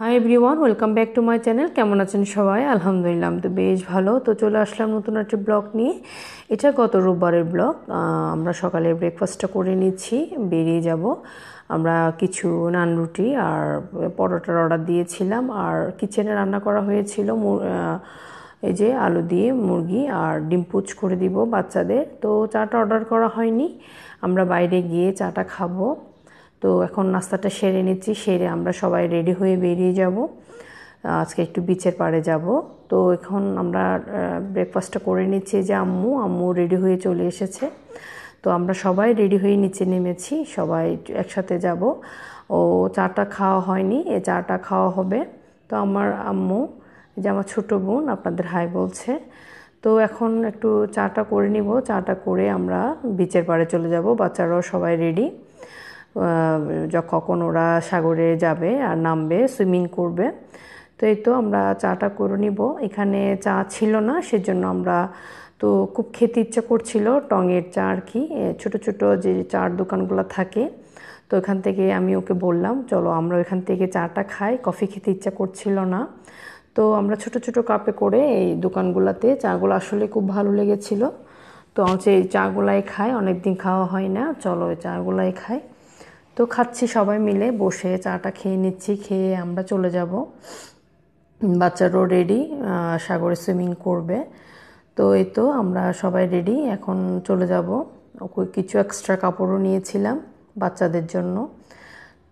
high everyone welcome back to my channel কেমন আছেন সবাই আলহামদুলিল্লাহ আমি তো বেশ ভালো তো চলে আসলাম নতুন একটি ব্লগ নিয়ে এটা গত রোববারের ব্লগ আমরা সকালে ব্রেকফাস্টটা করে নিচ্ছি বেরিয়ে যাব আমরা কিছু নান রুটি আর পরোটার অর্ডার দিয়েছিলাম আর কিচেনে রান্না করা হয়েছিল এই যে আলু দিয়ে মুরগি আর ডিম পুচ করে দিব বাচ্চাদের তো চাটা অর্ডার করা হয়নি আমরা বাইরে গিয়ে চাটা খাবো তো এখন নাস্তাটা সেরে নিচ্ছি সেরে আমরা সবাই রেডি হয়ে বেরিয়ে যাব আজকে একটু বিচের পাড়ে যাব তো এখন আমরা ব্রেকফাস্টটা করে নিচ্ছি যে আম্মু আম্মু রেডি হয়ে চলে এসেছে তো আমরা সবাই রেডি হয়ে নিচে নেমেছি সবাই একসাথে যাব ও চাটা খাওয়া হয়নি এ চাটা খাওয়া হবে তো আমার আম্মু যে আমার ছোটো বোন আপনাদের হাই বলছে তো এখন একটু চাটা করে নিব চাটা করে আমরা বিচের পাড়ে চলে যাব বাচ্চারাও সবাই রেডি কখন ওরা সাগরে যাবে আর নামবে সুইমিং করবে তো এই তো আমরা চাটা করে নিব এখানে চা ছিল না সেজন্য আমরা তো খুব খেতে ইচ্ছা করছিল টঙের চা আর কি ছোটো ছোটো যে চার দোকানগুলো থাকে তো এখান থেকে আমি ওকে বললাম চলো আমরা এখান থেকে চাটা খাই কফি খেতে ইচ্ছা করছিল না তো আমরা ছোট ছোট কাপে করে এই দোকানগুলোতে চাগুলো আসলে খুব ভালো লেগেছিল তো হচ্ছে এই চাগুলাই খাই অনেক দিন খাওয়া হয় না চলো এই চাগুলাই খাই তো খাচ্ছি সবাই মিলে বসে চাটা খেয়ে নিচ্ছি খেয়ে আমরা চলে যাব বাচ্চারও রেডি সাগরে সুইমিং করবে তো এই তো আমরা সবাই রেডি এখন চলে যাব ওকে কিছু এক্সট্রা কাপড়ও নিয়েছিলাম বাচ্চাদের জন্য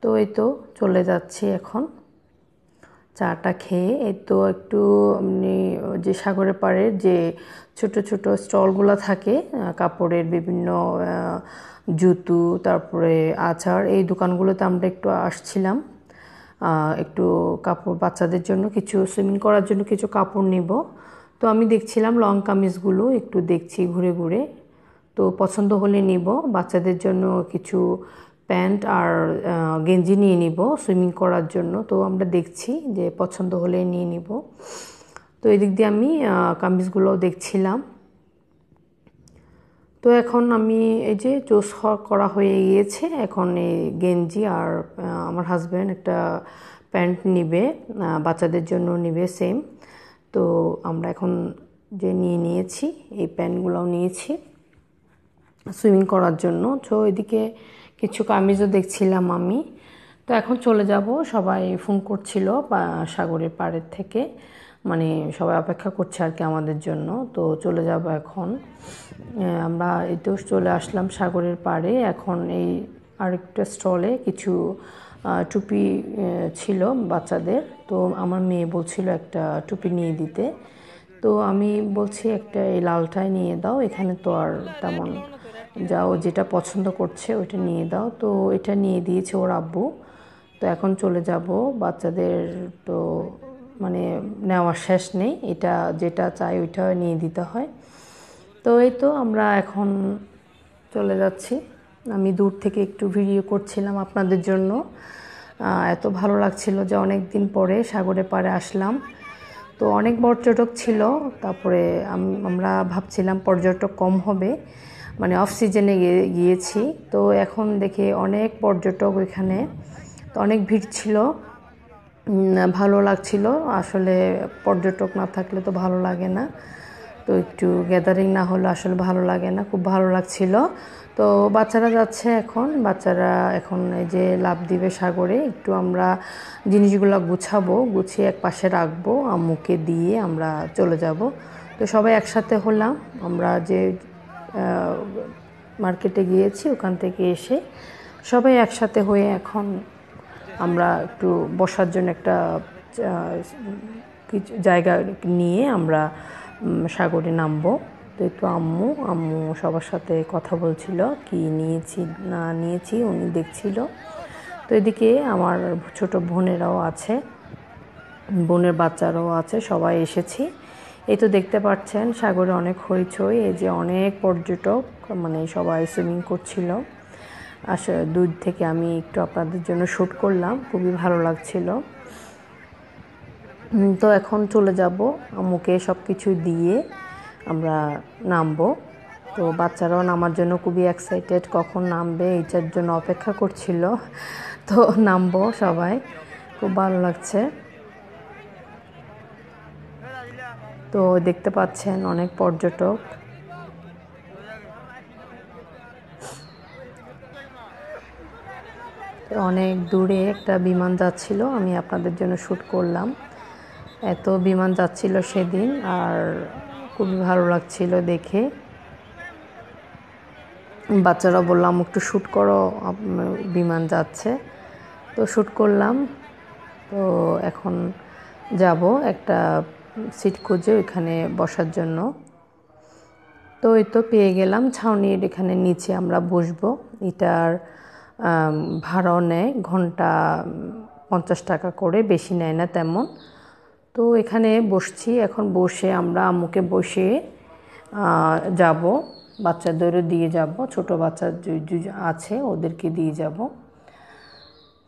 তো এই তো চলে যাচ্ছি এখন চাটা খেয়ে এই তো একটু এমনি যে সাগরের পাড়ের যে ছোট ছোট স্টলগুলো থাকে কাপড়ের বিভিন্ন জুতো তারপরে আচার এই দোকানগুলোতে আমরা একটু আসছিলাম একটু কাপড় বাচ্চাদের জন্য কিছু সুইমিং করার জন্য কিছু কাপড় নিব তো আমি দেখছিলাম লং কামিজগুলো একটু দেখছি ঘুরে ঘুরে তো পছন্দ হলে নিব বাচ্চাদের জন্য কিছু প্যান্ট আর গেঞ্জি নিয়ে নিব সুইমিং করার জন্য তো আমরা দেখছি যে পছন্দ হলে নিয়ে নিব তো এদিক দিয়ে আমি কামিজগুলোও দেখছিলাম তো এখন আমি এই যে চোস করা হয়ে গিয়েছে এখন এই গেঞ্জি আর আমার হাজব্যান্ড একটা প্যান্ট নিবে বাচ্চাদের জন্য নিবে সেম তো আমরা এখন যে নিয়ে নিয়েছি এই প্যান্টগুলোও নিয়েছি সুইমিং করার জন্য তো এদিকে কিছু কামিজও দেখছিলাম আমি তো এখন চলে যাব সবাই ফোন করছিল সাগরের পাড়ের থেকে মানে সবাই অপেক্ষা করছে আর কি আমাদের জন্য তো চলে যাব এখন আমরা এতেও চলে আসলাম সাগরের পাড়ে এখন এই আরেকটা স্টলে কিছু টুপি ছিল বাচ্চাদের তো আমার মেয়ে বলছিল একটা টুপি নিয়ে দিতে তো আমি বলছি একটা এই লালটাই নিয়ে দাও এখানে তো আর তেমন যা ও যেটা পছন্দ করছে ওইটা নিয়ে দাও তো এটা নিয়ে দিয়েছে ওর আব্বু তো এখন চলে যাব বাচ্চাদের তো মানে নেওয়ার শেষ নেই এটা যেটা চাই ওইটা নিয়ে দিতে হয় তো এই তো আমরা এখন চলে যাচ্ছি আমি দূর থেকে একটু ভিডিও করছিলাম আপনাদের জন্য এত ভালো লাগছিল যে অনেক দিন পরে সাগরে পাড়ে আসলাম তো অনেক পর্যটক ছিল তারপরে আমরা ভাবছিলাম পর্যটক কম হবে মানে অফ সিজনে গিয়েছি তো এখন দেখি অনেক পর্যটক ওইখানে তো অনেক ভিড় ছিল ভালো লাগছিল আসলে পর্যটক না থাকলে তো ভালো লাগে না তো একটু গ্যাদারিং না হলে আসলে ভালো লাগে না খুব ভালো লাগছিল তো বাচ্চারা যাচ্ছে এখন বাচ্চারা এখন এই যে লাভ দিবে সাগরে একটু আমরা জিনিসগুলো গুছাবো গুছিয়ে এক পাশে রাখবো আম্মুকে দিয়ে আমরা চলে যাব তো সবাই একসাথে হলাম আমরা যে মার্কেটে গিয়েছি ওখান থেকে এসে সবাই একসাথে হয়ে এখন আমরা একটু বসার জন্য একটা কিছু জায়গা নিয়ে আমরা সাগরে নামবো তো একটু আম্মু আম্মু সবার সাথে কথা বলছিল কি নিয়েছি না নিয়েছি উনি দেখছিল তো এদিকে আমার ছোট বোনেরাও আছে বোনের বাচ্চারাও আছে সবাই এসেছি এই তো দেখতে পাচ্ছেন সাগরে অনেক হইচই এই যে অনেক পর্যটক মানে সবাই সুইমিং করছিল আসলে দূর থেকে আমি একটু আপনাদের জন্য শ্যুট করলাম খুবই ভালো লাগছিল তো এখন চলে যাব মুখে সব কিছু দিয়ে আমরা নামবো তো বাচ্চারাও নামার জন্য খুবই এক্সাইটেড কখন নামবে এইটার জন্য অপেক্ষা করছিল তো নামবো সবাই খুব ভালো লাগছে তো দেখতে পাচ্ছেন অনেক পর্যটক অনেক দূরে একটা বিমান যাচ্ছিল আমি আপনাদের জন্য শ্যুট করলাম এত বিমান যাচ্ছিল সেদিন আর খুবই ভালো লাগছিল দেখে বাচ্চারা বললাম একটু শ্যুট করো বিমান যাচ্ছে তো শ্যুট করলাম তো এখন যাব একটা সিট খুঁজে ওইখানে বসার জন্য তো ওই তো পেয়ে গেলাম ছাউনির এখানে নিচে আমরা বসবো এটার ভাড়াও নেয় ঘন্টা পঞ্চাশ টাকা করে বেশি নেয় না তেমন তো এখানে বসছি এখন বসে আমরা আম্মুকে বসে যাব বাচ্চাদেরও দিয়ে যাব ছোট বাচ্চা আছে ওদেরকে দিয়ে যাব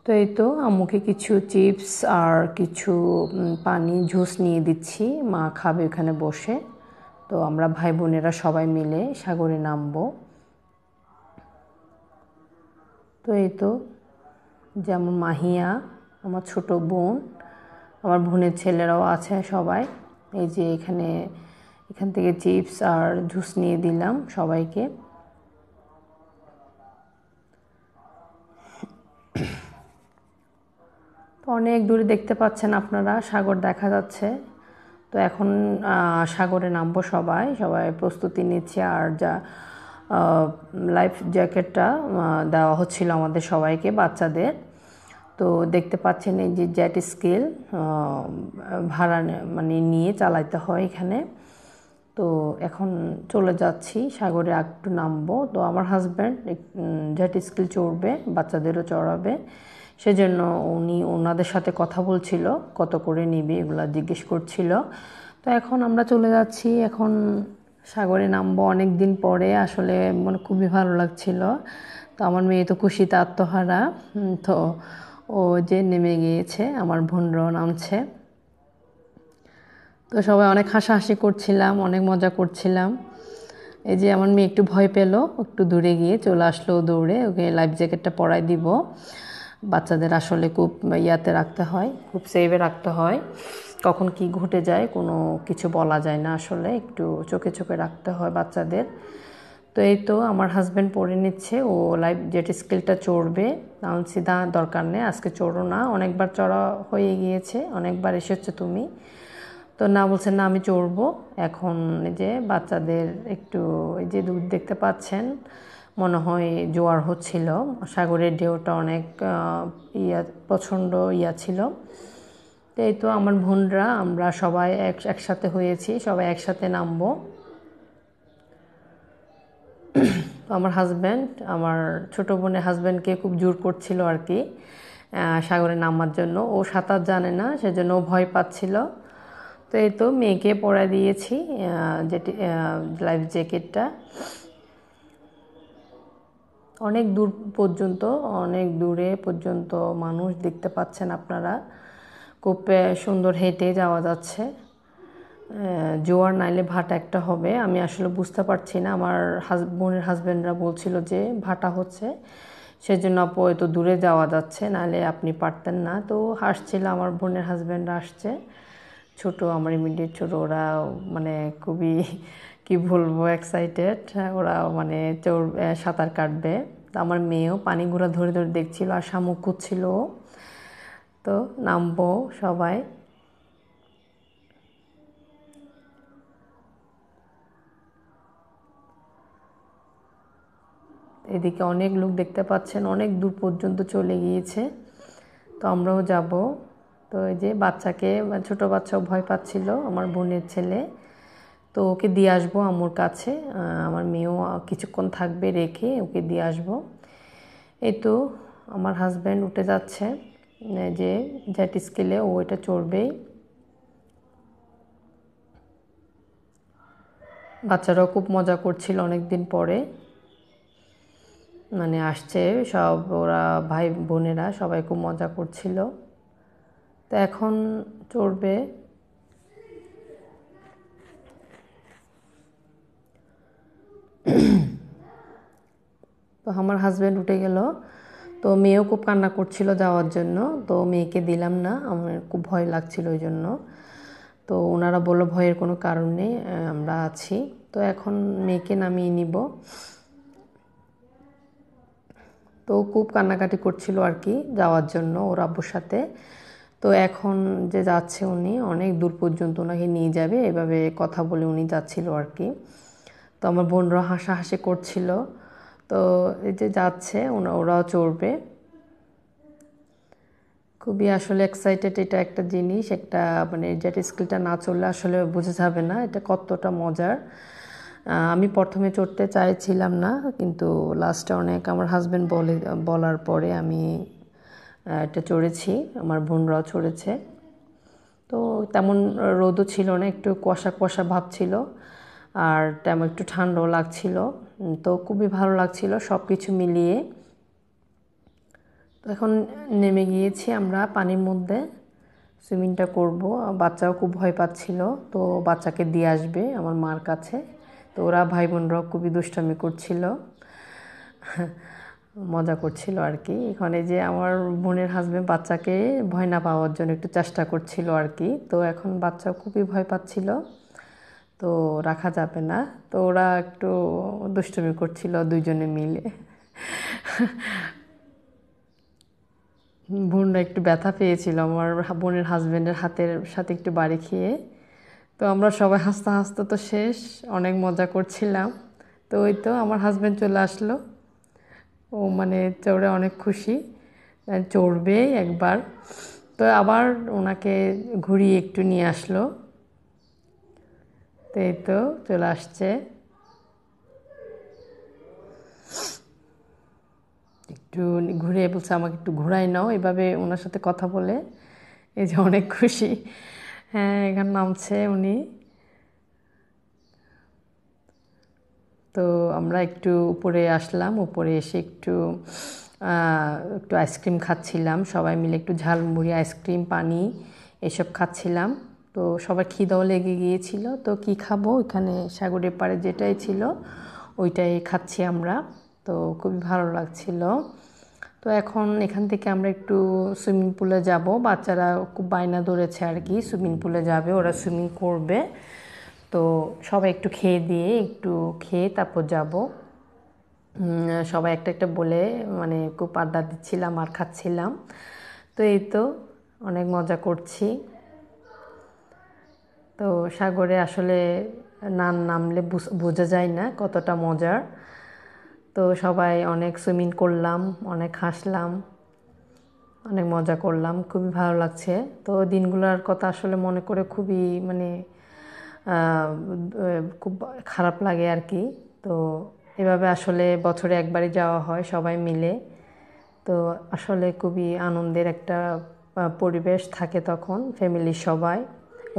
তো এই তো আম্মুকে কিছু চিপস আর কিছু পানি জুস নিয়ে দিচ্ছি মা খাবে ওখানে বসে তো আমরা ভাই বোনেরা সবাই মিলে সাগরে নামবো তো এই তো যেমন মাহিয়া আমার ছোট বোন আমার বোনের ছেলেরাও আছে সবাই এই যে এখানে এখান থেকে চিপস আর জুস নিয়ে দিলাম সবাইকে অনেক দূরে দেখতে পাচ্ছেন আপনারা সাগর দেখা যাচ্ছে তো এখন সাগরে নামবো সবাই সবাই প্রস্তুতি নিচ্ছে আর যা লাইফ জ্যাকেটটা দেওয়া হচ্ছিল আমাদের সবাইকে বাচ্চাদের তো দেখতে পাচ্ছেন এই যে জ্যাট স্কেল ভাড়া মানে নিয়ে চালাইতে হয় এখানে তো এখন চলে যাচ্ছি সাগরে একটু নামবো তো আমার হাজব্যান্ড জ্যাট স্কেল চড়বে বাচ্চাদেরও চড়াবে সেজন্য উনি ওনাদের সাথে কথা বলছিল কত করে নিবে এগুলো জিজ্ঞেস করছিল তো এখন আমরা চলে যাচ্ছি এখন সাগরে নামবো অনেক দিন পরে আসলে মানে খুবই ভালো লাগছিল তো আমার মেয়ে তো খুশিতে আত্মহারা তো ও যে নেমে গিয়েছে আমার ভনরাও নামছে তো সবাই অনেক হাসাহাসি করছিলাম অনেক মজা করছিলাম এই যে আমার মেয়ে একটু ভয় পেল একটু দূরে গিয়ে চলে আসলো দৌড়ে ওকে লাইফ জ্যাকেটটা পরাই দিব বাচ্চাদের আসলে খুব ইয়াতে রাখতে হয় খুব সেভে রাখতে হয় কখন কি ঘটে যায় কোনো কিছু বলা যায় না আসলে একটু চোখে চোখে রাখতে হয় বাচ্চাদের তো এই তো আমার হাজব্যান্ড পড়ে নিচ্ছে ও লাইফ জেট স্কিলটা চড়বে কারণ সিধা দরকার নেই আজকে চড়ো না অনেকবার চড়া হয়ে গিয়েছে অনেকবার এসেছো তুমি তো না বলছেন না আমি চড়বো এখন যে বাচ্চাদের একটু এই যে দুধ দেখতে পাচ্ছেন মনে হয় জোয়ার হচ্ছিল সাগরের ঢেউটা অনেক ইয়া প্রচণ্ড ইয়া ছিল তাই এই তো আমার বোনরা আমরা সবাই এক একসাথে হয়েছি সবাই একসাথে নামবো আমার হাজব্যান্ড আমার ছোটো বোনের হাজব্যান্ডকে খুব জোর করছিল আর কি সাগরে নামার জন্য ও সাঁতার জানে না সেজন্য ও ভয় পাচ্ছিল তো এই তো মেয়েকে পড়া দিয়েছি যেটি লাইফ জ্যাকেটটা অনেক দূর পর্যন্ত অনেক দূরে পর্যন্ত মানুষ দেখতে পাচ্ছেন আপনারা খুব সুন্দর হেঁটে যাওয়া যাচ্ছে জোয়ার নাইলে ভাটা একটা হবে আমি আসলে বুঝতে পারছি না আমার বোনের হাজব্যান্ডরা বলছিল যে ভাটা হচ্ছে সেজন্য আপু এত দূরে যাওয়া যাচ্ছে নাহলে আপনি পারতেন না তো হাসছিল আমার বোনের হাজব্যান্ডরা আসছে ছোট আমার ইমিডিয়েট ছোট ওরা মানে খুবই কি বলবো এক্সাইটেড ওরা মানে চোর সাঁতার কাটবে আমার মেয়েও পানি ঘোরা ধরে ধরে দেখছিল আর শামুক খুঁজছিল তো নামবো সবাই এদিকে অনেক লোক দেখতে পাচ্ছেন অনেক দূর পর্যন্ত চলে গিয়েছে তো আমরাও যাব তো এই যে বাচ্চাকে ছোট বাচ্চাও ভয় পাচ্ছিল আমার বোনের ছেলে তো ওকে দিয়ে আসবো আমার কাছে আমার মেয়েও কিছুক্ষণ থাকবে রেখে ওকে দিয়ে আসবো এই তো আমার হাজব্যান্ড উঠে যাচ্ছে যে জ্যাট স্কেলে ও এটা চড়বেই বাচ্চারাও খুব মজা করছিল অনেক দিন পরে মানে আসছে সব ওরা ভাই বোনেরা সবাই খুব মজা করছিল তো এখন চড়বে তো আমার হাজব্যান্ড উঠে গেল তো মেয়েও খুব কান্না করছিল যাওয়ার জন্য তো মেয়েকে দিলাম না আমার খুব ভয় লাগছিল ওই জন্য তো ওনারা বললো ভয়ের কোনো কারণ নেই আমরা আছি তো এখন মেয়েকে নামিয়ে নিব তো খুব কান্নাকাটি করছিল আর কি যাওয়ার জন্য ওর আব্বুর সাথে তো এখন যে যাচ্ছে উনি অনেক দূর পর্যন্ত ওনাকে নিয়ে যাবে এভাবে কথা বলে উনি যাচ্ছিল আর কি তো আমার বোনরা হাসাহাসি করছিল তো এই যে যাচ্ছে ওরাও চড়বে খুবই আসলে এক্সাইটেড এটা একটা জিনিস একটা মানে জেট স্কিলটা না চললে আসলে বোঝা যাবে না এটা কতটা মজার আমি প্রথমে চড়তে চাইছিলাম না কিন্তু লাস্টে অনেক আমার হাজব্যান্ড বলে বলার পরে আমি এটা চড়েছি আমার বোনরাও চড়েছে তো তেমন রোদও ছিল না একটু কুয়াশা কুয়াশা ভাব ছিল আর তেমন একটু ঠান্ডাও লাগছিল তো খুবই ভালো লাগছিল সব কিছু মিলিয়ে তো এখন নেমে গিয়েছি আমরা পানির মধ্যে সুইমিংটা করব বাচ্চাও খুব ভয় পাচ্ছিল তো বাচ্চাকে দিয়ে আসবে আমার মার কাছে তো ওরা ভাই বোনরাও খুবই দুষ্টামি করছিল মজা করছিল আর কি এখানে যে আমার বোনের হাজব্যান্ড বাচ্চাকে ভয় না পাওয়ার জন্য একটু চেষ্টা করছিল আর কি তো এখন বাচ্চা খুবই ভয় পাচ্ছিল তো রাখা যাবে না তো ওরা একটু দুষ্টুমি করছিল দুইজনে মিলে বোনরা একটু ব্যথা পেয়েছিল আমার বোনের হাজব্যান্ডের হাতের সাথে একটু বাড়ি খেয়ে তো আমরা সবাই হাসতে হাসতে তো শেষ অনেক মজা করছিলাম তো ওই তো আমার হাজব্যান্ড চলে আসলো ও মানে চড়ে অনেক খুশি চড়বে একবার তো আবার ওনাকে ঘুরিয়ে একটু নিয়ে আসলো এই তো চলে আসছে একটু ঘুরে বলছে আমাকে একটু ঘুরাই নাও এভাবে ওনার সাথে কথা বলে এই যে অনেক খুশি হ্যাঁ এখানে নামছে উনি তো আমরা একটু উপরে আসলাম উপরে এসে একটু একটু আইসক্রিম খাচ্ছিলাম সবাই মিলে একটু ঝালমুড়ি আইসক্রিম পানি এসব খাচ্ছিলাম তো সবার খিদাও লেগে গিয়েছিল তো কি খাবো ওইখানে সাগরের পাড়ে যেটাই ছিল ওইটাই খাচ্ছি আমরা তো খুবই ভালো লাগছিল তো এখন এখান থেকে আমরা একটু সুইমিং পুলে যাব বাচ্চারা খুব বায়না ধরেছে আর কি সুইমিং পুলে যাবে ওরা সুইমিং করবে তো সবাই একটু খেয়ে দিয়ে একটু খেয়ে তারপর যাব সবাই একটা একটা বলে মানে খুব আড্ডা দিচ্ছিলাম আর খাচ্ছিলাম তো এই তো অনেক মজা করছি তো সাগরে আসলে নান নামলে বোঝা যায় না কতটা মজার তো সবাই অনেক সুইমিং করলাম অনেক হাসলাম অনেক মজা করলাম খুবই ভালো লাগছে তো দিনগুলোর কথা আসলে মনে করে খুবই মানে খুব খারাপ লাগে আর কি তো এভাবে আসলে বছরে একবারই যাওয়া হয় সবাই মিলে তো আসলে খুবই আনন্দের একটা পরিবেশ থাকে তখন ফ্যামিলির সবাই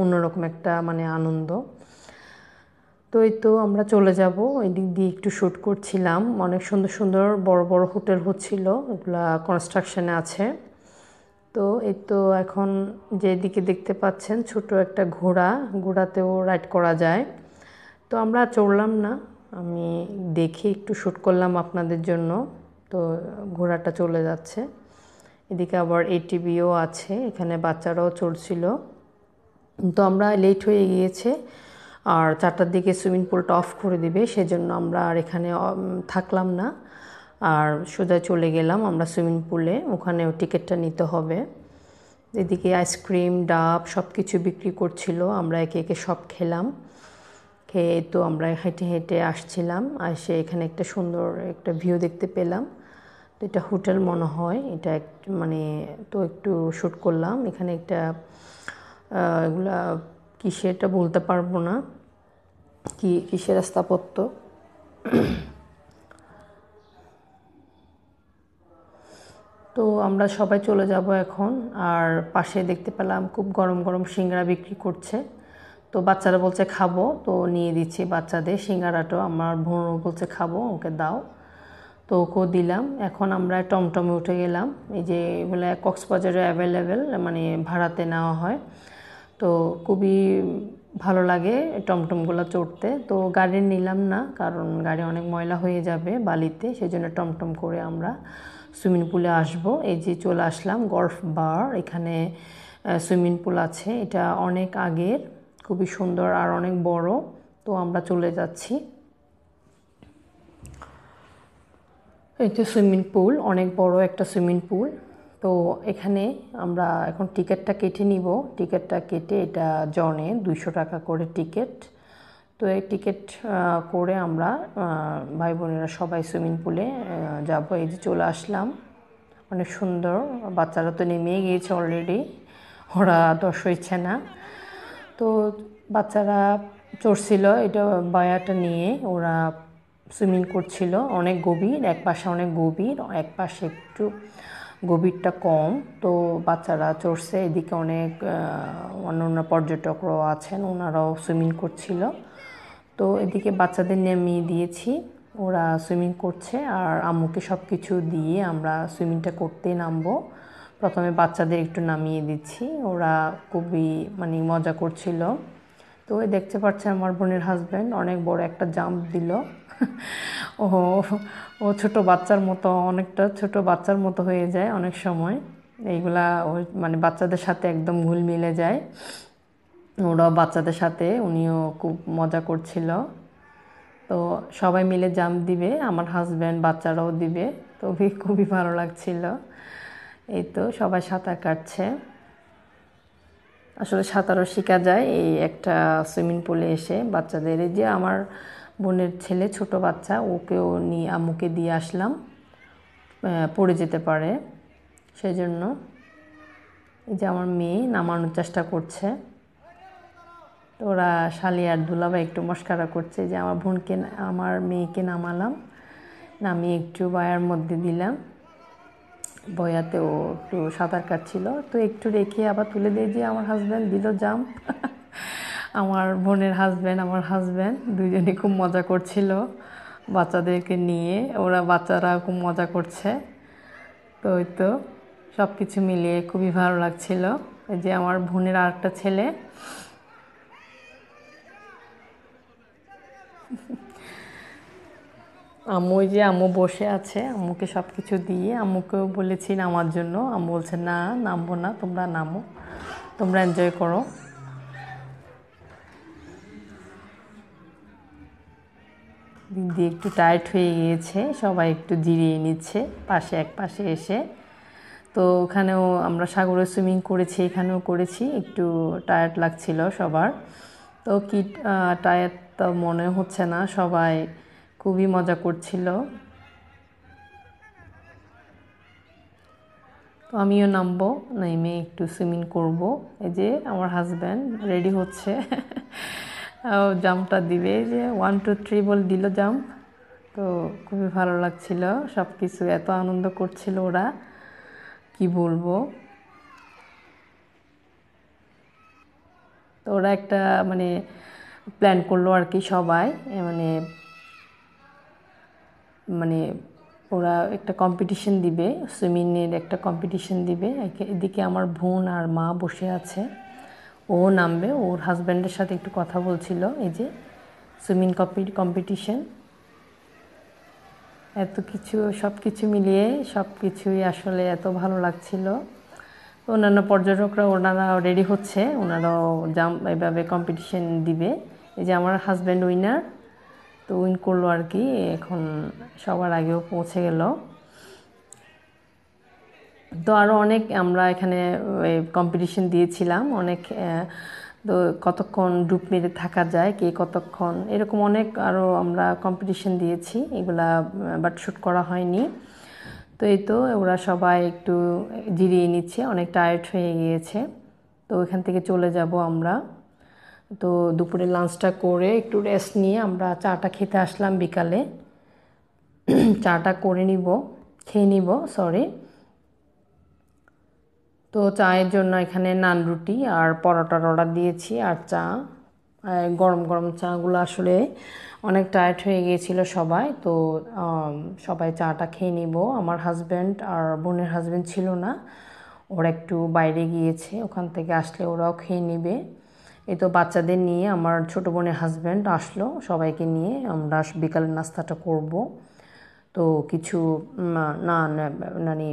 অন্যরকম একটা মানে আনন্দ তো এই তো আমরা চলে যাব এই দিক দিয়ে একটু শ্যুট করছিলাম অনেক সুন্দর সুন্দর বড় বড় হোটেল হচ্ছিল এগুলা কনস্ট্রাকশানে আছে তো এই তো এখন যেদিকে দেখতে পাচ্ছেন ছোট একটা ঘোড়া ঘোড়াতেও রাইড করা যায় তো আমরা চড়লাম না আমি দেখে একটু শ্যুট করলাম আপনাদের জন্য তো ঘোড়াটা চলে যাচ্ছে এদিকে আবার এটিভিও আছে এখানে বাচ্চারাও চড়ছিল তো আমরা লেট হয়ে গিয়েছে আর চারটার দিকে সুইমিং পুলটা অফ করে দিবে সেজন্য আমরা আর এখানে থাকলাম না আর সোজা চলে গেলাম আমরা সুইমিং পুলে ওখানেও টিকিটটা নিতে হবে এদিকে আইসক্রিম ডাব সব কিছু বিক্রি করছিল আমরা একে একে সব খেলাম খেয়ে তো আমরা হেঁটে হেঁটে আসছিলাম সে এখানে একটা সুন্দর একটা ভিউ দেখতে পেলাম তো এটা হোটেল মনে হয় এটা মানে তো একটু শ্যুট করলাম এখানে একটা এগুলা কিসের বলতে পারবো না কি কিসের স্থাপত্য তো আমরা সবাই চলে যাব এখন আর পাশে দেখতে পেলাম খুব গরম গরম সিঙ্গারা বিক্রি করছে তো বাচ্চারা বলছে খাবো তো নিয়ে দিচ্ছি বাচ্চাদের সিঙ্গারাটাও আমার বোন বলছে খাবো ওকে দাও তো ওকেও দিলাম এখন আমরা টমটমে উঠে গেলাম এই যে এগুলো কক্সবাজারে অ্যাভেলেবেল মানে ভাড়াতে নেওয়া হয় তো খুবই ভালো লাগে টমটমগুলো চড়তে তো গাড়ি নিলাম না কারণ গাড়ি অনেক ময়লা হয়ে যাবে বালিতে সেই জন্য টমটম করে আমরা সুইমিং পুলে আসব এই যে চলে আসলাম গল্ফ বার এখানে সুইমিং পুল আছে এটা অনেক আগের খুবই সুন্দর আর অনেক বড় তো আমরা চলে যাচ্ছি এই তো সুইমিং পুল অনেক বড় একটা সুইমিং পুল তো এখানে আমরা এখন টিকিটটা কেটে নিব টিকিটটা কেটে এটা জনে দুইশো টাকা করে টিকিট তো এই টিকিট করে আমরা ভাই বোনেরা সবাই সুইমিং পুলে যাবো এই যে চলে আসলাম অনেক সুন্দর বাচ্চারা তো নেমে গিয়েছে অলরেডি ওরা দর্শ হচ্ছে না তো বাচ্চারা চড়ছিল এটা বায়াটা নিয়ে ওরা সুইমিং করছিল অনেক গভীর এক পাশে অনেক গভীর এক পাশে একটু গভীরটা কম তো বাচ্চারা চড়ছে এদিকে অনেক অন্য অন্য পর্যটকরাও আছেন ওনারাও সুইমিং করছিল তো এদিকে বাচ্চাদের নামিয়ে দিয়েছি ওরা সুইমিং করছে আর আম্মুকে সব কিছু দিয়ে আমরা সুইমিংটা করতে নামবো প্রথমে বাচ্চাদের একটু নামিয়ে দিচ্ছি ওরা খুবই মানে মজা করছিল তো ওই দেখতে পাচ্ছে আমার বোনের হাজব্যান্ড অনেক বড় একটা জাম্প দিল ও ও ছোট বাচ্চার মতো অনেকটা ছোট বাচ্চার মতো হয়ে যায় অনেক সময় এইগুলা ও মানে বাচ্চাদের সাথে একদম ঘুল মিলে যায় ওরাও বাচ্চাদের সাথে উনিও খুব মজা করছিল তো সবাই মিলে জাম দিবে আমার হাজব্যান্ড বাচ্চারাও দিবে তো খুবই ভালো লাগছিল এই তো সবাই সাঁতার কাটছে আসলে সাঁতারও শেখা যায় এই একটা সুইমিং পুলে এসে বাচ্চাদের এই যে আমার বোনের ছেলে ছোট বাচ্চা ওকেও নিয়ে আম্মুকে দিয়ে আসলাম পড়ে যেতে পারে সেই জন্য এই যে আমার মেয়ে নামানোর চেষ্টা করছে তো ওরা শালি আর দুলাবা একটু মস্কারা করছে যে আমার বোনকে আমার মেয়েকে নামালাম নামিয়ে একটু বায়ার মধ্যে দিলাম বয়াতে ও একটু সাঁতার কাটছিল তো একটু রেখে আবার তুলে দিয়ে যে আমার হাজব্যান্ড দিল জাম্প আমার বোনের হাজব্যান্ড আমার হাজব্যান্ড দুজনে খুব মজা করছিল বাচ্চাদেরকে নিয়ে ওরা বাচ্চারা খুব মজা করছে তো ওই তো সব কিছু মিলিয়ে খুবই ভালো লাগছিল যে আমার বোনের আর একটা ছেলে আম্মু ওই যে আম্মু বসে আছে আম্মুকে সব কিছু দিয়ে আম্মুকেও বলেছি নামার জন্য আম্মু বলছে না নামবো না তোমরা নামো তোমরা এনজয় করো দিন দিয়ে একটু টায়ার্ড হয়ে গিয়েছে সবাই একটু জিরিয়ে নিচ্ছে পাশে এক পাশে এসে তো ওখানেও আমরা সাগরে সুইমিং করেছি এখানেও করেছি একটু টায়ার্ড লাগছিল সবার তো কি টায়ার্ড তো মনে হচ্ছে না সবাই খুবই মজা করছিল তো আমিও নামবো নেমে একটু সুইমিং করব এই যে আমার হাজব্যান্ড রেডি হচ্ছে জাম্পটা দিবে যে ওয়ান টু থ্রি বল দিল জাম্প তো খুবই ভালো লাগছিল সব কিছু এত আনন্দ করছিল ওরা কি বলবো তো ওরা একটা মানে প্ল্যান করলো আর কি সবাই মানে মানে ওরা একটা কম্পিটিশন দিবে সুইমিংয়ের একটা কম্পিটিশন দিবে এদিকে আমার বোন আর মা বসে আছে ও নামবে ওর হাজব্যান্ডের সাথে একটু কথা বলছিল এই যে সুইমিং কম্পিটিশন এত কিছু সব কিছু মিলিয়ে সব কিছুই আসলে এত ভালো লাগছিল অন্যান্য পর্যটকরা ওনারা রেডি হচ্ছে ওনারাও জাম এভাবে কম্পিটিশন দিবে এই যে আমার হাজব্যান্ড উইনার তো উইন করলো আর কি এখন সবার আগেও পৌঁছে গেল তো আরও অনেক আমরা এখানে কম্পিটিশন দিয়েছিলাম অনেক তো কতক্ষণ ডুব মেরে থাকা যায় কে কতক্ষণ এরকম অনেক আরও আমরা কম্পিটিশন দিয়েছি এগুলা বাট শ্যুট করা হয়নি তো এই তো ওরা সবাই একটু জিরিয়ে নিচ্ছে অনেক টায়ার্ড হয়ে গিয়েছে তো ওইখান থেকে চলে যাব আমরা তো দুপুরে লাঞ্চটা করে একটু রেস্ট নিয়ে আমরা চাটা খেতে আসলাম বিকালে চাটা করে নিব খেয়ে নিব সরি তো চায়ের জন্য এখানে নান রুটি আর পরোটার অর্ডার দিয়েছি আর চা গরম গরম চাগুলো আসলে অনেক টায়ার্ড হয়ে গিয়েছিল সবাই তো সবাই চাটা খেয়ে নিব আমার হাজব্যান্ড আর বোনের হাজব্যান্ড ছিল না ওরা একটু বাইরে গিয়েছে ওখান থেকে আসলে ওরাও খেয়ে নিবে এই তো বাচ্চাদের নিয়ে আমার ছোটো বোনের হাজব্যান্ড আসলো সবাইকে নিয়ে আমরা বিকালের নাস্তাটা করব তো কিছু নান মানে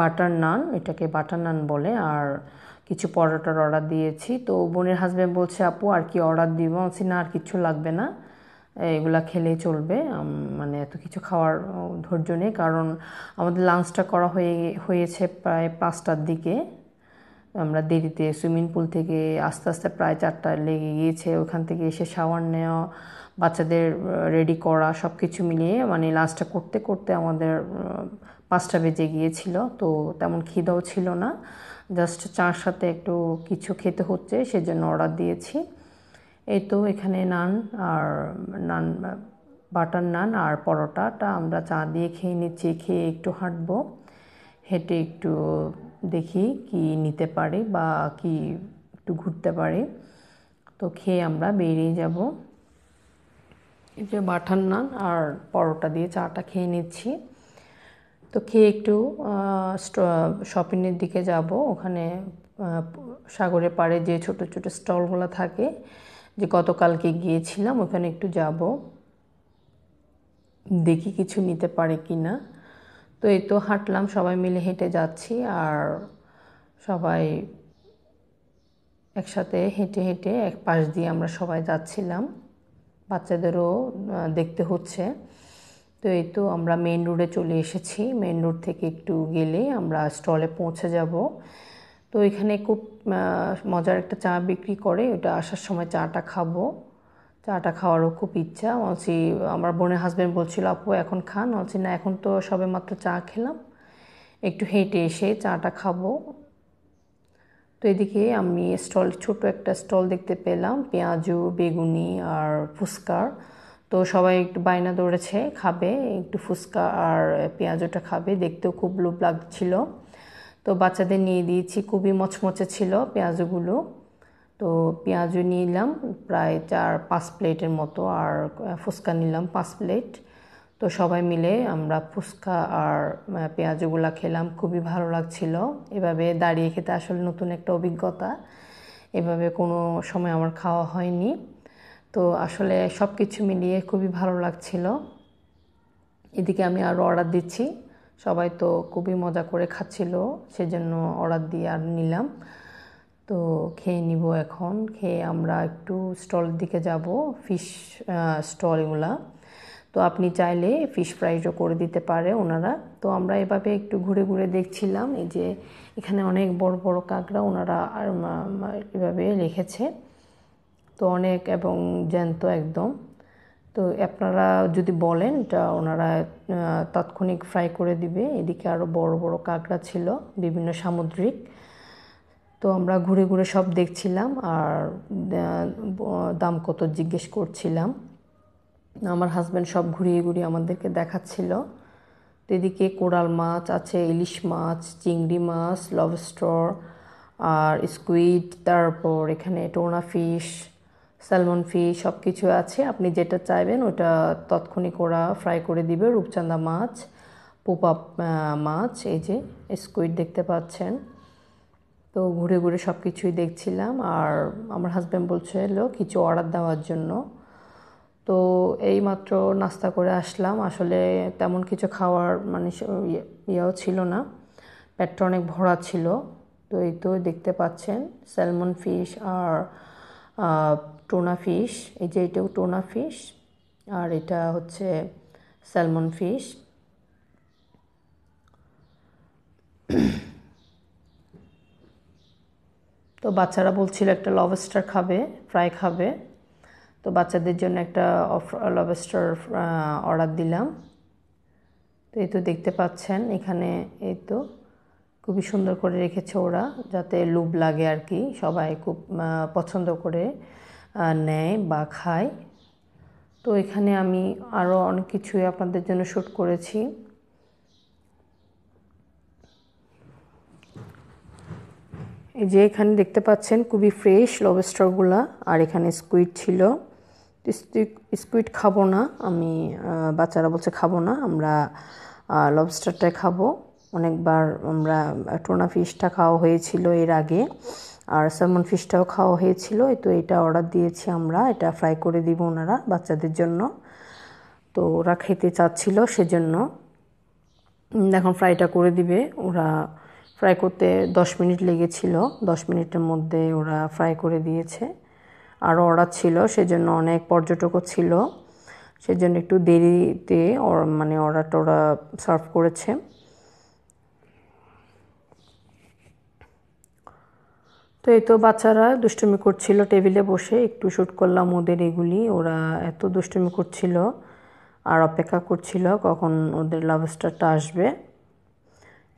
বাটার নান এটাকে বাটার নান বলে আর কিছু পরোটার অর্ডার দিয়েছি তো বোনের হাজব্যান্ড বলছে আপু আর কি অর্ডার দিব বলছি না আর কিছু লাগবে না এগুলা খেলেই চলবে মানে এত কিছু খাওয়ার ধৈর্য নেই কারণ আমাদের লাঞ্চটা করা হয়ে হয়েছে প্রায় পাঁচটার দিকে আমরা দেরিতে সুইমিং পুল থেকে আস্তে আস্তে প্রায় চারটা লেগে গিয়েছে ওখান থেকে এসে শাওয়ার নেওয়া বাচ্চাদের রেডি করা সব কিছু মিলিয়ে মানে লাঞ্চটা করতে করতে আমাদের পাঁচটা বেজে গিয়েছিল তো তেমন খিদাও ছিল না জাস্ট চার সাথে একটু কিছু খেতে হচ্ছে সেজন্য অর্ডার দিয়েছি এই তো এখানে নান আর নান বাটার নান আর পরোটাটা আমরা চা দিয়ে খেয়ে নিচ্ছি খেয়ে একটু হাঁটবো হেঁটে একটু দেখি কি নিতে পারে বা কি একটু ঘুরতে পারে তো খেয়ে আমরা বেরিয়ে যাব এই যে বাটার নান আর পরোটা দিয়ে চাটা খেয়ে নিচ্ছি তো খেয়ে একটু শপিংয়ের দিকে যাব ওখানে সাগরের পাড়ে যে ছোট ছোট স্টলগুলো থাকে যে গতকালকে গিয়েছিলাম ওখানে একটু যাব দেখি কিছু নিতে পারে কি না তো এই তো হাঁটলাম সবাই মিলে হেঁটে যাচ্ছি আর সবাই একসাথে হেঁটে হেঁটে এক পাশ দিয়ে আমরা সবাই যাচ্ছিলাম বাচ্চাদেরও দেখতে হচ্ছে তো এই তো আমরা মেন রোডে চলে এসেছি মেন রোড থেকে একটু গেলে আমরা স্টলে পৌঁছে যাব তো এখানে খুব মজার একটা চা বিক্রি করে ওটা আসার সময় চাটা খাবো চাটা খাওয়ারও খুব ইচ্ছা বলছি আমার বোনের হাজব্যান্ড বলছিল আপু এখন খান বলছি না এখন তো সবে মাত্র চা খেলাম একটু হেঁটে এসে চাটা খাবো তো এদিকে আমি স্টল ছোট একটা স্টল দেখতে পেলাম পেঁয়াজু বেগুনি আর ফুচকার তো সবাই একটু বায়না দৌড়েছে খাবে একটু ফুচকা আর পেঁয়াজুটা খাবে দেখতেও খুব লোভ লাগছিল তো বাচ্চাদের নিয়ে দিয়েছি খুবই মচমচে ছিল পেঁয়াজুগুলো তো পেঁয়াজও নিলাম প্রায় চার পাঁচ প্লেটের মতো আর ফুচকা নিলাম পাঁচ প্লেট তো সবাই মিলে আমরা ফুচকা আর পেঁয়াজগুলা খেলাম খুবই ভালো লাগছিল এভাবে দাঁড়িয়ে খেতে আসলে নতুন একটা অভিজ্ঞতা এভাবে কোনো সময় আমার খাওয়া হয়নি তো আসলে সব কিছু মিলিয়ে খুবই ভালো লাগছিল এদিকে আমি আরও অর্ডার দিচ্ছি সবাই তো খুবই মজা করে খাচ্ছিল সেজন্য অর্ডার দিয়ে আর নিলাম তো খেয়ে নিব এখন খেয়ে আমরা একটু স্টলের দিকে যাব ফিশ স্টলগুলা তো আপনি চাইলে ফিশ ফ্রাইজও করে দিতে পারে ওনারা তো আমরা এভাবে একটু ঘুরে ঘুরে দেখছিলাম এই যে এখানে অনেক বড় বড় কাঁকড়া ওনারা আর এভাবে রেখেছে তো অনেক এবং জ্যান্ত একদম তো আপনারা যদি বলেন এটা ওনারা তাৎক্ষণিক ফ্রাই করে দিবে এদিকে আরও বড় বড় কাঁকড়া ছিল বিভিন্ন সামুদ্রিক তো আমরা ঘুরে ঘুরে সব দেখছিলাম আর দাম কত জিজ্ঞেস করছিলাম আমার হাজব্যান্ড সব ঘুরিয়ে ঘুরিয়ে আমাদেরকে দেখাচ্ছিল তো এদিকে কোরাল মাছ আছে ইলিশ মাছ চিংড়ি মাছ লবস্টার আর স্কুইড তারপর এখানে টোনা ফিশ স্যালমন ফিশ সব কিছু আছে আপনি যেটা চাইবেন ওটা তৎক্ষণিক ওরা ফ্রাই করে দিবে রূপচাঁদা মাছ পোপা মাছ এই যে স্কুইড দেখতে পাচ্ছেন তো ঘুরে ঘুরে সব কিছুই দেখছিলাম আর আমার হাজব্যান্ড বলছে এলো কিছু অর্ডার দেওয়ার জন্য তো এই মাত্র নাস্তা করে আসলাম আসলে তেমন কিছু খাওয়ার মানে ইয়ে, ইয়েও ছিল না পেটটা অনেক ভরা ছিল তো এই তো দেখতে পাচ্ছেন স্যালমন ফিশ আর টোনা ফিশ এই যে এটাও টোনা ফিশ আর এটা হচ্ছে স্যালমন ফিশ তো বাচ্চারা বলছিল একটা লবস্টার খাবে ফ্রাই খাবে তো বাচ্চাদের জন্য একটা লবস্টার অর্ডার uh, uh, দিলাম তো এই তো দেখতে পাচ্ছেন এখানে এই তো খুবই সুন্দর করে রেখেছে ওরা যাতে লুব লাগে আর কি সবাই খুব পছন্দ করে নেয় বা খায় তো এখানে আমি আরও অনেক কিছুই আপনাদের জন্য শ্যুট করেছি এই যে এখানে দেখতে পাচ্ছেন খুবই ফ্রেশ লবস্টারগুলা আর এখানে স্কুইড ছিল স্কুইড খাবো না আমি বাচ্চারা বলছে খাবো না আমরা লবস্টারটাই খাবো অনেকবার আমরা টোনা ফিশটা খাওয়া হয়েছিল এর আগে আর স্যামন ফিশটাও খাওয়া হয়েছিল তো এটা অর্ডার দিয়েছি আমরা এটা ফ্রাই করে দিব ওনারা বাচ্চাদের জন্য তো ওরা খেতে চাচ্ছিল সেজন্য দেখুন ফ্রাইটা করে দিবে ওরা ফ্রাই করতে দশ মিনিট লেগেছিল দশ মিনিটের মধ্যে ওরা ফ্রাই করে দিয়েছে আরও অর্ডার ছিল সেজন্য অনেক পর্যটকও ছিল সেজন্য একটু দেরিতে মানে অর্ডারটা ওরা সার্ভ করেছে তো এই তো বাচ্চারা দুষ্টুমি করছিল টেবিলে বসে একটু শ্যুট করলাম ওদের এগুলি ওরা এত দুষ্টুমি করছিল আর অপেক্ষা করছিল কখন ওদের লাভ স্টারটা আসবে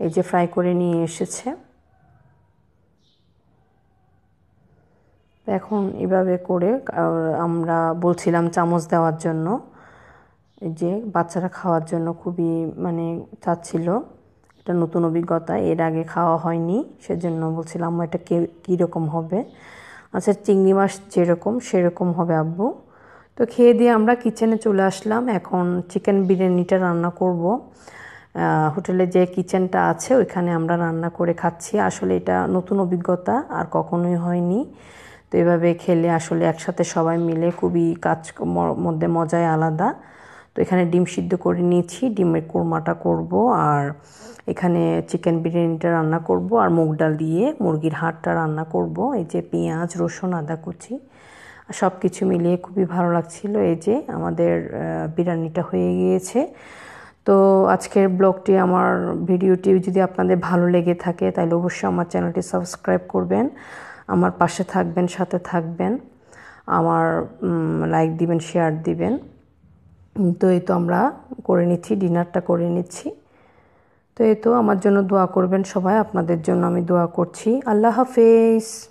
এই যে ফ্রাই করে নিয়ে এসেছে এখন এভাবে করে আমরা বলছিলাম চামচ দেওয়ার জন্য যে বাচ্চারা খাওয়ার জন্য খুবই মানে চাচ্ছিল এটা নতুন অভিজ্ঞতা এর আগে খাওয়া হয়নি সেজন্য বলছিলাম এটা কে কীরকম হবে আচ্ছা চিংড়ি মাছ যেরকম সেরকম হবে আব্বু তো খেয়ে দিয়ে আমরা কিচেনে চলে আসলাম এখন চিকেন বিরিয়ানিটা রান্না করব হোটেলে যে কিচেনটা আছে ওইখানে আমরা রান্না করে খাচ্ছি আসলে এটা নতুন অভিজ্ঞতা আর কখনোই হয়নি তো এভাবে খেলে আসলে একসাথে সবাই মিলে খুবই কাজ মধ্যে মজায় আলাদা তো এখানে ডিম সিদ্ধ করে নিয়েছি ডিমের কোরমাটা করব আর এখানে চিকেন বিরিয়ানিটা রান্না করব আর মুগ ডাল দিয়ে মুরগির হাড়টা রান্না করব এই যে পেঁয়াজ রসুন আদা কুচি সব কিছু মিলিয়ে খুবই ভালো লাগছিল এই যে আমাদের বিরিয়ানিটা হয়ে গিয়েছে তো আজকের ব্লগটি আমার ভিডিওটি যদি আপনাদের ভালো লেগে থাকে তাহলে অবশ্যই আমার চ্যানেলটি সাবস্ক্রাইব করবেন আমার পাশে থাকবেন সাথে থাকবেন আমার লাইক দিবেন শেয়ার দিবেন তো এই তো আমরা করে নিচ্ছি ডিনারটা করে নিচ্ছি তো এই তো আমার জন্য দোয়া করবেন সবাই আপনাদের জন্য আমি দোয়া করছি আল্লাহ হাফেজ